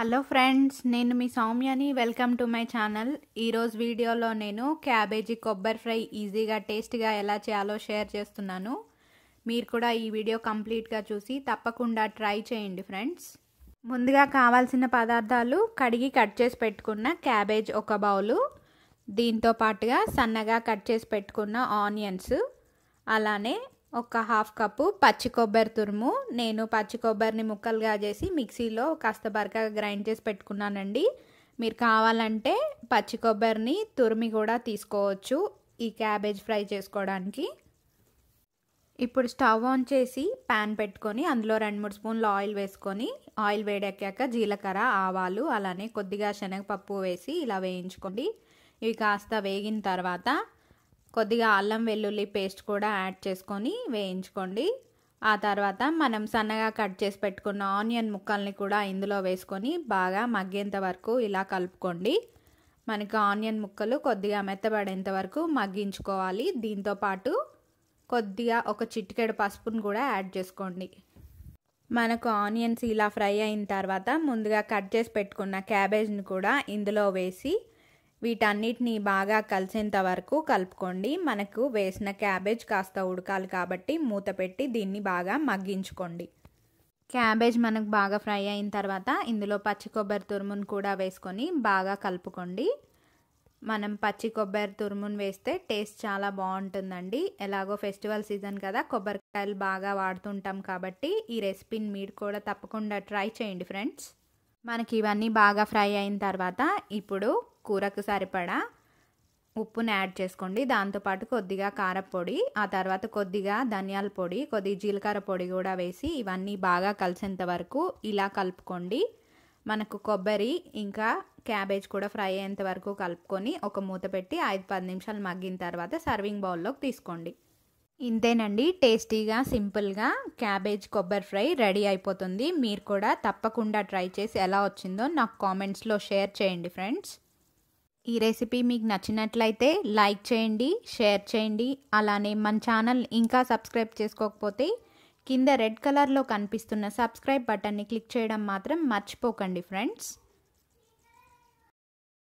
hello friends నేను మీ సౌమ్యని వెల్కమ్ టు మై ఛానల్ ఈరోజు వీడియోలో నేను క్యాబేజీ కొబ్బరి ఫ్రై ఈజీగా టేస్ట్గా ఎలా చేయాలో షేర్ చేస్తున్నాను మీరు కూడా ఈ వీడియో కంప్లీట్గా చూసి తప్పకుండా ట్రై చేయండి ఫ్రెండ్స్ ముందుగా కావాల్సిన పదార్థాలు కడిగి కట్ చేసి పెట్టుకున్న క్యాబేజ్ ఒక బౌలు దీంతో పాటుగా సన్నగా కట్ చేసి పెట్టుకున్న ఆనియన్స్ అలానే ఒక హాఫ్ కప్పు పచ్చి కొబ్బరి తురుము నేను పచ్చి కొబ్బరిని ముక్కలుగా చేసి మిక్సీలో కాస్త బరకగా గ్రైండ్ చేసి పెట్టుకున్నానండి మీరు కావాలంటే పచ్చి కొబ్బరిని తురిమి కూడా తీసుకోవచ్చు ఈ క్యాబేజ్ ఫ్రై చేసుకోవడానికి ఇప్పుడు స్టవ్ ఆన్ చేసి ప్యాన్ పెట్టుకొని అందులో రెండు మూడు స్పూన్లు ఆయిల్ వేసుకొని ఆయిల్ వేడెక్కాక జీలకర్ర ఆవాలు అలానే కొద్దిగా శనగపప్పు వేసి ఇలా వేయించుకోండి ఇవి కాస్త వేగిన తర్వాత కొద్దిగా అల్లం వెల్లుల్లి పేస్ట్ కూడా యాడ్ చేసుకొని వేయించుకోండి ఆ తర్వాత మనం సన్నగా కట్ చేసి పెట్టుకున్న ఆనియన్ ముక్కల్ని కూడా ఇందులో వేసుకొని బాగా మగ్గేంత వరకు ఇలా కలుపుకోండి మనకు ఆనియన్ ముక్కలు కొద్దిగా మెత్తబడేంత వరకు మగ్గించుకోవాలి దీంతోపాటు కొద్దిగా ఒక చిటికెడు పసుపును కూడా యాడ్ చేసుకోండి మనకు ఆనియన్స్ ఇలా ఫ్రై అయిన తర్వాత ముందుగా కట్ చేసి పెట్టుకున్న క్యాబేజ్ని కూడా ఇందులో వేసి వీటన్నిటిని బాగా కలిసేంత వరకు కలుపుకోండి మనకు వేసిన క్యాబేజ్ కాస్త ఉడకాలి కాబట్టి మూత పెట్టి దీన్ని బాగా మగ్గించుకోండి క్యాబేజ్ మనకు బాగా ఫ్రై అయిన తర్వాత ఇందులో పచ్చి కొబ్బరి తురుమును కూడా వేసుకొని బాగా కలుపుకోండి మనం పచ్చి కొబ్బరి తురుమును వేస్తే టేస్ట్ చాలా బాగుంటుందండి ఎలాగో ఫెస్టివల్ సీజన్ కదా కొబ్బరికాయలు బాగా వాడుతుంటాం కాబట్టి ఈ రెసిపీని మీరు కూడా తప్పకుండా ట్రై చేయండి ఫ్రెండ్స్ మనకి ఇవన్నీ బాగా ఫ్రై అయిన తర్వాత ఇప్పుడు కూరకు సరిపడా ఉప్పుని యాడ్ చేసుకోండి దాంతోపాటు కొద్దిగా కారపొడి ఆ తర్వాత కొద్దిగా ధనియాల పొడి కొద్దిగా జీలకర్ర పొడి కూడా వేసి ఇవన్నీ బాగా కలిసేంత వరకు ఇలా కలుపుకోండి మనకు కొబ్బరి ఇంకా క్యాబేజ్ కూడా ఫ్రై అయ్యేంత వరకు కలుపుకొని ఒక మూత పెట్టి ఐదు పది నిమిషాలు మగ్గిన తర్వాత సర్వింగ్ బౌల్లోకి తీసుకోండి ఇంతేనండి టేస్టీగా సింపుల్గా క్యాబేజ్ కొబ్బరి ఫ్రై రెడీ అయిపోతుంది మీరు కూడా తప్పకుండా ట్రై చేసి ఎలా వచ్చిందో నాకు కామెంట్స్లో షేర్ చేయండి ఫ్రెండ్స్ ఈ రెసిపీ మీకు నచ్చినట్లయితే లైక్ చేయండి షేర్ చేయండి అలానే మన ఛానల్ ఇంకా సబ్స్క్రైబ్ చేసుకోకపోతే కింద రెడ్ కలర్లో కనిపిస్తున్న సబ్స్క్రైబ్ బటన్ని క్లిక్ చేయడం మాత్రం మర్చిపోకండి ఫ్రెండ్స్